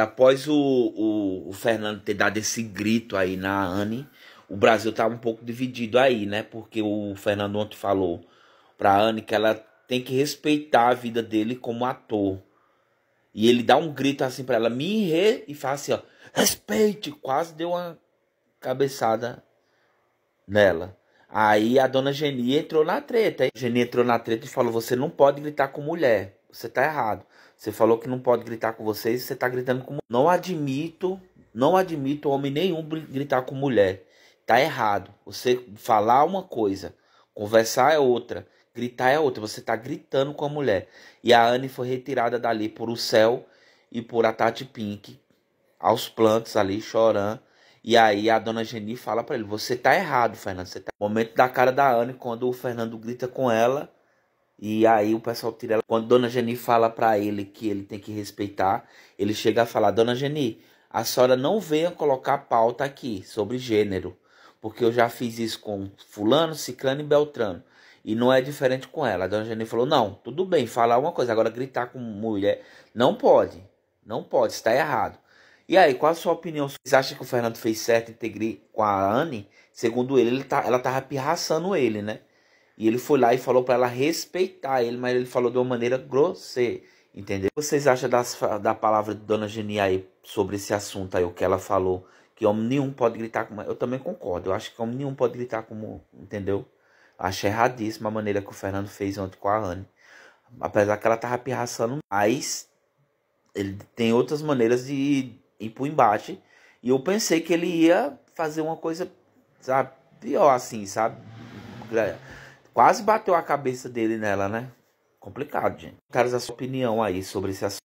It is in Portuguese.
Após o, o, o, Fernando ter dado esse grito aí na Anne, o Brasil tava tá um pouco dividido aí, né? Porque o Fernando ontem falou pra Anne que ela tem que respeitar a vida dele como ator. E ele dá um grito assim pra ela, me re, e fala assim, ó, respeite! Quase deu uma cabeçada nela. Aí a dona Geni entrou na treta. A Geni entrou na treta e falou: Você não pode gritar com mulher você tá errado. Você falou que não pode gritar com vocês, você tá gritando com Não admito, não admito homem nenhum gritar com mulher. Tá errado. Você falar uma coisa, conversar é outra, gritar é outra. Você tá gritando com a mulher. E a Anne foi retirada dali por o céu e por a Tati Pink, aos plantos ali chorando. E aí a dona Geni fala para ele: "Você tá errado, Fernando, você tá". Momento da cara da Anne quando o Fernando grita com ela e aí o pessoal tira ela. Quando Dona Geni fala para ele que ele tem que respeitar, ele chega a falar: Dona Geni, a senhora não venha colocar pauta aqui sobre gênero, porque eu já fiz isso com Fulano, Ciclano e Beltrano. E não é diferente com ela. A dona Geni falou: não, tudo bem, falar uma coisa, agora gritar com mulher não pode, não pode, está errado. E aí, qual a sua opinião? Vocês acham que o Fernando fez certo em com a Anne? Segundo ele, ele tá, ela estava pirraçando ele, né? E ele foi lá e falou para ela respeitar ele, mas ele falou de uma maneira grosseira, entendeu? O que vocês acham das, da palavra de Dona Geni aí sobre esse assunto aí, o que ela falou? Que homem nenhum pode gritar como. Eu também concordo, eu acho que homem nenhum pode gritar como. Entendeu? Acho erradíssima a maneira que o Fernando fez ontem com a Anne. Apesar que ela tava pirraçando, mas ele tem outras maneiras de ir pro embate. E eu pensei que ele ia fazer uma coisa, sabe, pior assim, sabe? Quase bateu a cabeça dele nela, né? Complicado, gente. Caras, a sua opinião aí sobre esse assunto.